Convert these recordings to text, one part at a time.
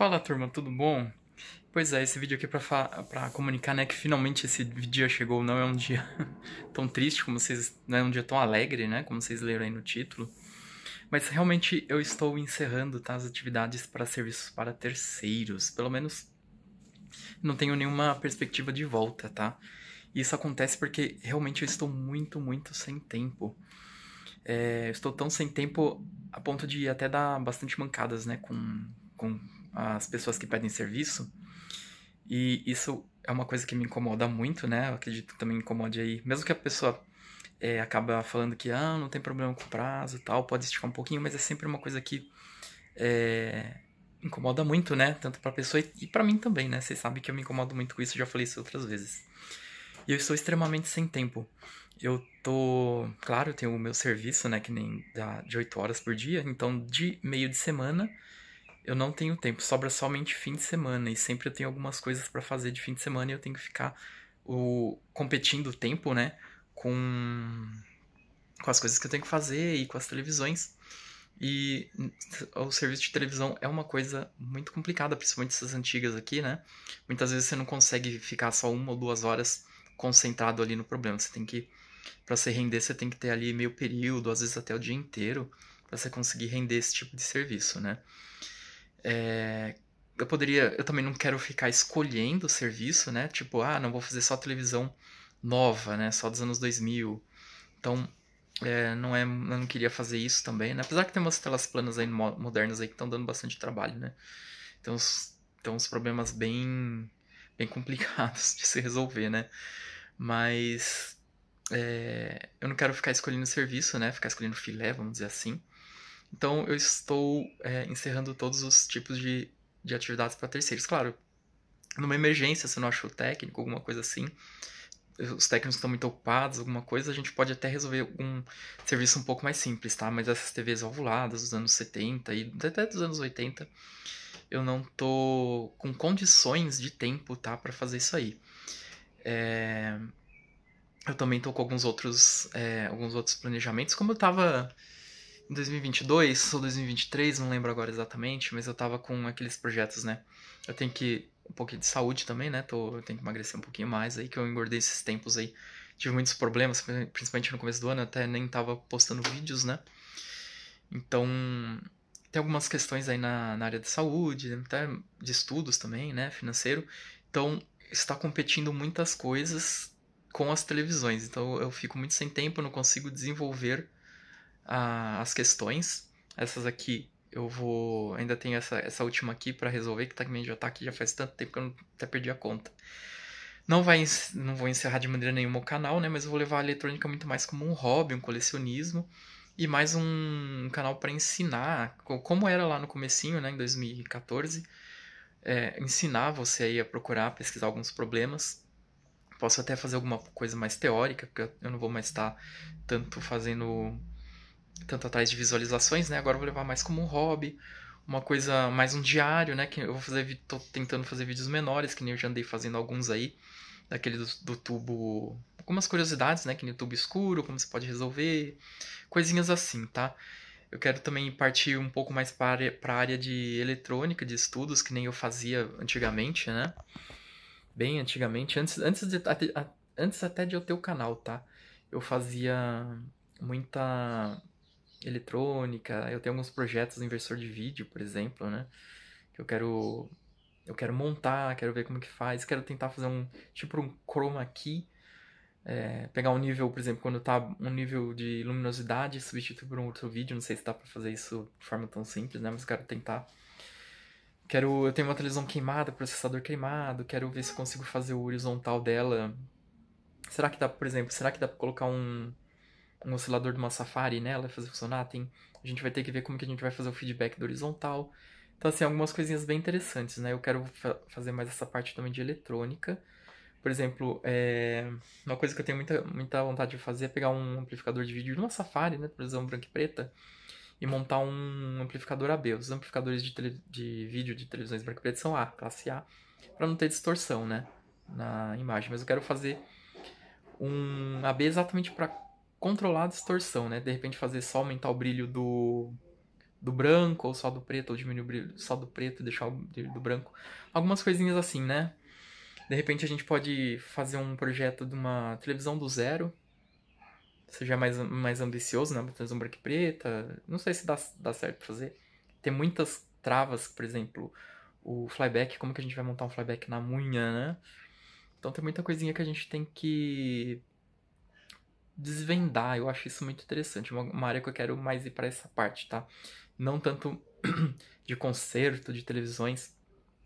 Fala turma, tudo bom? Pois é, esse vídeo aqui é para pra, comunicar, né, que finalmente esse dia chegou, não é um dia tão triste como vocês, não é um dia tão alegre, né, como vocês leram aí no título. Mas realmente eu estou encerrando, tá, as atividades para serviços para terceiros, pelo menos não tenho nenhuma perspectiva de volta, tá? Isso acontece porque realmente eu estou muito, muito sem tempo. É, estou tão sem tempo a ponto de até dar bastante mancadas, né, com, com as pessoas que pedem serviço. E isso é uma coisa que me incomoda muito, né? Eu acredito que também incomode aí. Mesmo que a pessoa é, acaba falando que ah, não tem problema com o prazo tal, pode esticar um pouquinho, mas é sempre uma coisa que é, incomoda muito, né? Tanto para a pessoa e, e para mim também, né? Vocês sabem que eu me incomodo muito com isso, já falei isso outras vezes. E eu estou extremamente sem tempo. Eu tô. Claro, eu tenho o meu serviço, né? Que nem dá de 8 horas por dia. Então, de meio de semana, eu não tenho tempo, sobra somente fim de semana e sempre eu tenho algumas coisas para fazer de fim de semana e eu tenho que ficar o competindo o tempo, né, com com as coisas que eu tenho que fazer e com as televisões. E o serviço de televisão é uma coisa muito complicada, principalmente essas antigas aqui, né? Muitas vezes você não consegue ficar só uma ou duas horas concentrado ali no problema. Você tem que, para se render, você tem que ter ali meio período, às vezes até o dia inteiro, para você conseguir render esse tipo de serviço, né? É, eu poderia. Eu também não quero ficar escolhendo o serviço, né? Tipo, ah, não vou fazer só televisão nova, né? Só dos anos 2000. Então, é, não é, eu não queria fazer isso também, né? Apesar que tem umas telas planas aí modernas aí que estão dando bastante trabalho, né? Então, então uns problemas bem, bem complicados de se resolver, né? Mas é, eu não quero ficar escolhendo serviço, né? Ficar escolhendo filé, vamos dizer assim. Então eu estou é, encerrando todos os tipos de, de atividades para terceiros. Claro, numa emergência, se não achou técnico, alguma coisa assim, os técnicos estão muito ocupados, alguma coisa, a gente pode até resolver um serviço um pouco mais simples, tá? Mas essas TVs valvuladas dos anos 70 e até dos anos 80, eu não tô com condições de tempo, tá? para fazer isso aí. É... Eu também tô com alguns outros, é, alguns outros planejamentos, como eu tava em 2022 ou 2023, não lembro agora exatamente, mas eu tava com aqueles projetos, né? Eu tenho que. Um pouquinho de saúde também, né? Tô, eu tenho que emagrecer um pouquinho mais aí, que eu engordei esses tempos aí. Tive muitos problemas, principalmente no começo do ano, até nem tava postando vídeos, né? Então, tem algumas questões aí na, na área de saúde, até de estudos também, né? Financeiro. Então, está competindo muitas coisas com as televisões. Então, eu fico muito sem tempo, não consigo desenvolver a, as questões. Essas aqui eu vou. Ainda tenho essa, essa última aqui para resolver, que também tá, já tá aqui já faz tanto tempo que eu não, até perdi a conta. Não, vai, não vou encerrar de maneira nenhuma o canal, né? Mas eu vou levar a eletrônica muito mais como um hobby, um colecionismo. E mais um canal para ensinar, como era lá no comecinho, né? Em 2014. É, ensinar você aí a procurar, pesquisar alguns problemas. Posso até fazer alguma coisa mais teórica, porque eu não vou mais estar tá tanto fazendo tanto atrás de visualizações, né? Agora vou levar mais como um hobby, uma coisa mais um diário, né? Que eu vou fazer, tô tentando fazer vídeos menores, que nem eu já andei fazendo alguns aí, daquele do, do tubo, algumas curiosidades, né? Que nem o tubo escuro, como você pode resolver, coisinhas assim, tá? Eu quero também partir um pouco mais para a área de eletrônica, de estudos, que nem eu fazia antigamente, né? Bem antigamente, antes, antes, de, antes até de eu ter o canal, tá? Eu fazia muita eletrônica. Eu tenho alguns projetos no inversor de vídeo, por exemplo, né? Que eu quero eu quero montar, quero ver como que faz, quero tentar fazer um tipo um chroma key, é, pegar um nível, por exemplo, quando tá um nível de luminosidade, substituir por um outro vídeo, não sei se dá para fazer isso de forma tão simples, né, mas quero tentar. Quero, eu tenho uma televisão queimada, processador queimado, quero ver se consigo fazer o horizontal dela. Será que dá, por exemplo, será que dá para colocar um um oscilador de uma Safari nela, fazer funcionar, tem, a gente vai ter que ver como que a gente vai fazer o feedback do horizontal. Então, assim, algumas coisinhas bem interessantes, né? Eu quero fa fazer mais essa parte também de eletrônica. Por exemplo, é... uma coisa que eu tenho muita, muita vontade de fazer é pegar um amplificador de vídeo de uma Safari, né? Televisão branca e preta. E montar um amplificador AB. Os amplificadores de, de vídeo de televisões branca e preta são A, classe A. para não ter distorção, né? Na imagem. Mas eu quero fazer um AB exatamente para controlar a distorção, né? De repente fazer só aumentar o brilho do, do branco, ou só do preto, ou diminuir o brilho só do preto e deixar o brilho do branco. Algumas coisinhas assim, né? De repente a gente pode fazer um projeto de uma televisão do zero, seja é mais, mais ambicioso, né? Uma televisão branca e preta. Não sei se dá, dá certo fazer. Tem muitas travas, por exemplo, o flyback, como que a gente vai montar um flyback na munha, né? Então tem muita coisinha que a gente tem que desvendar. Eu acho isso muito interessante. Uma, uma área que eu quero mais ir para essa parte, tá? Não tanto de conserto, de televisões.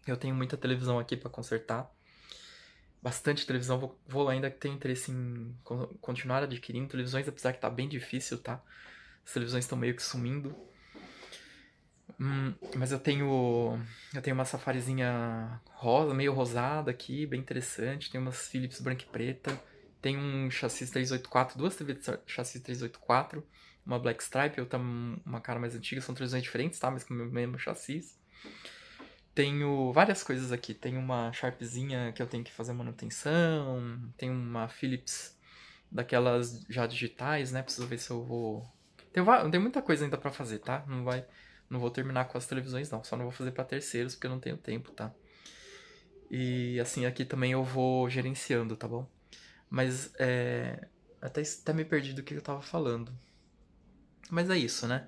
Eu tenho muita televisão aqui para consertar. Bastante televisão. Vou, vou ainda ter interesse em continuar adquirindo televisões, apesar que tá bem difícil, tá? As televisões estão meio que sumindo. Hum, mas eu tenho eu tenho uma safarizinha rosa, meio rosada aqui, bem interessante. Tem umas Philips branca e preta. Tem um chassi 384, duas TVs de chassi 384, uma Black Stripe, outra uma cara mais antiga, são televisões diferentes, tá? Mas com o mesmo chassi. Tenho várias coisas aqui. Tem uma Sharpzinha que eu tenho que fazer manutenção, tem uma Philips daquelas já digitais, né? Preciso ver se eu vou. Tem, tem muita coisa ainda para fazer, tá? Não vai, não vou terminar com as televisões não, só não vou fazer para terceiros porque eu não tenho tempo, tá? E assim aqui também eu vou gerenciando, tá bom? Mas é, até, até me perdi do que eu tava falando. Mas é isso, né?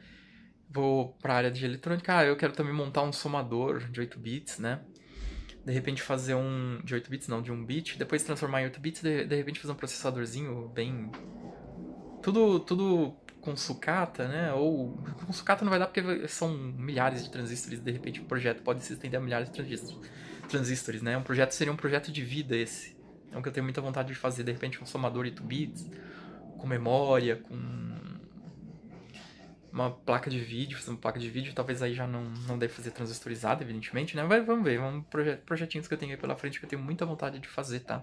Vou para a área de eletrônica. Ah, eu quero também montar um somador de 8 bits, né? De repente fazer um. De 8 bits, não, de 1 bit. Depois transformar em 8 bits. De, de repente fazer um processadorzinho bem. Tudo, tudo com sucata, né? Ou com sucata não vai dar porque são milhares de transistores. De repente o projeto pode se estender a milhares de transistores né? Um projeto seria um projeto de vida esse. É um que eu tenho muita vontade de fazer, de repente, um somador 8 bits, com memória, com uma placa de vídeo, fazer uma placa de vídeo, talvez aí já não, não deve fazer transistorizada, evidentemente, né? Mas vamos ver, vamos projet, projetinhos que eu tenho aí pela frente que eu tenho muita vontade de fazer, tá?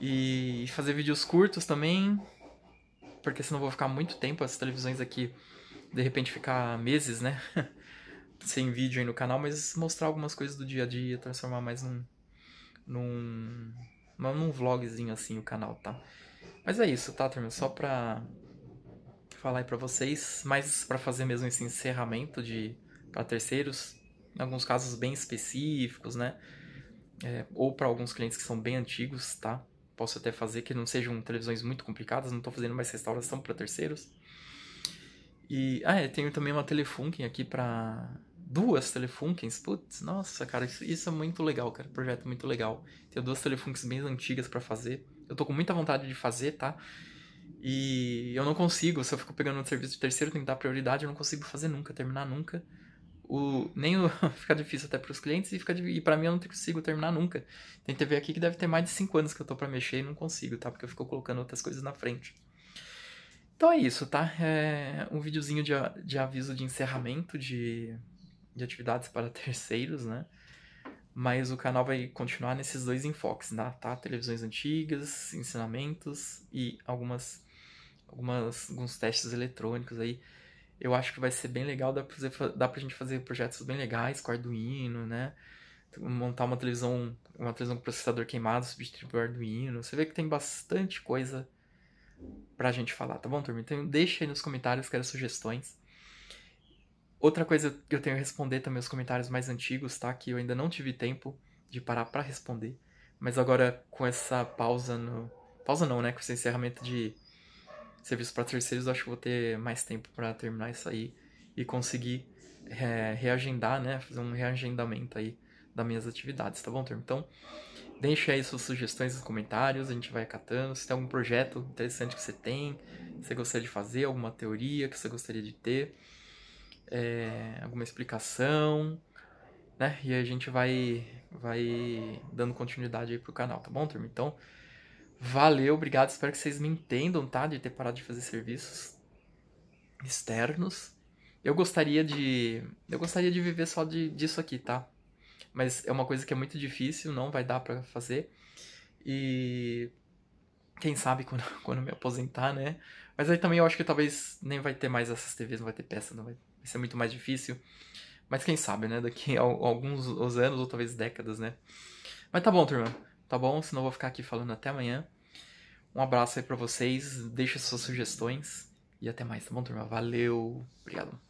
E fazer vídeos curtos também, porque senão eu vou ficar muito tempo, as televisões aqui, de repente ficar meses, né? Sem vídeo aí no canal, mas mostrar algumas coisas do dia a dia, transformar mais num, num, num vlogzinho assim o canal, tá? Mas é isso, tá, turma? Só pra falar aí pra vocês, mas para fazer mesmo esse encerramento de para terceiros, em alguns casos bem específicos, né? É, ou para alguns clientes que são bem antigos, tá? Posso até fazer que não sejam televisões muito complicadas, não estou fazendo mais restauração para terceiros. E ah, é, tenho também uma telefunken aqui para duas Telefunkens, putz, nossa, cara, isso, isso, é muito legal, cara, projeto muito legal. Tenho duas Telefunkens bem antigas para fazer. Eu tô com muita vontade de fazer, tá? E eu não consigo, se eu fico pegando um serviço de terceiro, tem que dar prioridade, eu não consigo fazer nunca, terminar nunca. O, nem o, fica difícil até para os clientes e fica e para mim eu não consigo terminar nunca. Tem TV aqui que deve ter mais de 5 anos que eu tô para mexer e não consigo, tá? Porque eu fico colocando outras coisas na frente. Então é isso, tá? É um videozinho de, de aviso de encerramento de de atividades para terceiros, né? Mas o canal vai continuar nesses dois enfoques, né? tá? Televisões antigas, ensinamentos e algumas, algumas, alguns testes eletrônicos aí. Eu acho que vai ser bem legal, dá pra, fazer, dá pra gente fazer projetos bem legais com Arduino, né? Montar uma televisão, uma televisão com processador queimado, substituir o Arduino. Você vê que tem bastante coisa pra gente falar, tá bom, turma? Então deixa aí nos comentários, quero sugestões. Outra coisa que eu tenho a responder também os comentários mais antigos, tá? Que eu ainda não tive tempo de parar para responder. Mas agora com essa pausa no. Pausa não, né? Com esse encerramento de serviço para terceiros, acho que vou ter mais tempo para terminar isso aí e conseguir é, reagendar, né? Fazer um reagendamento aí das minhas atividades, tá bom, turma? Então, deixe aí suas sugestões nos comentários, a gente vai catando. Se tem algum projeto interessante que você tem, que você gostaria de fazer, alguma teoria que você gostaria de ter é, alguma explicação, né? E a gente vai, vai dando continuidade aí pro canal, tá bom, turma? Então, valeu, obrigado. Espero que vocês me entendam, tá? De ter parado de fazer serviços externos. Eu gostaria de. Eu gostaria de viver só de, disso aqui, tá? Mas é uma coisa que é muito difícil, não vai dar para fazer. E quem sabe quando, quando me aposentar, né? Mas aí também eu acho que talvez nem vai ter mais essas TVs, não vai ter peça, não vai, vai ser muito mais difícil. Mas quem sabe, né? Daqui a alguns anos ou talvez décadas, né? Mas tá bom, turma. Tá bom? Senão eu vou ficar aqui falando até amanhã. Um abraço aí pra vocês. Deixa suas sugestões. E até mais, tá bom, turma? Valeu. Obrigado.